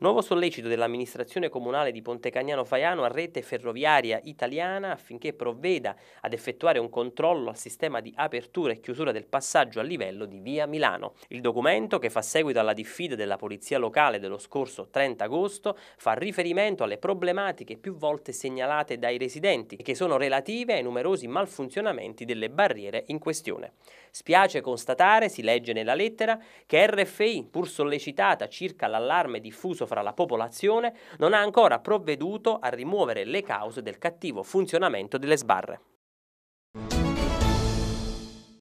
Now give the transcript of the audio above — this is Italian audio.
Nuovo sollecito dell'amministrazione comunale di Pontecagnano Faiano a rete ferroviaria italiana affinché provveda ad effettuare un controllo al sistema di apertura e chiusura del passaggio a livello di via Milano. Il documento, che fa seguito alla diffida della polizia locale dello scorso 30 agosto, fa riferimento alle problematiche più volte segnalate dai residenti e che sono relative ai numerosi malfunzionamenti delle barriere in questione. Spiace constatare, si legge nella lettera, che RFI, pur sollecitata circa l'allarme diffuso fra la popolazione non ha ancora provveduto a rimuovere le cause del cattivo funzionamento delle sbarre.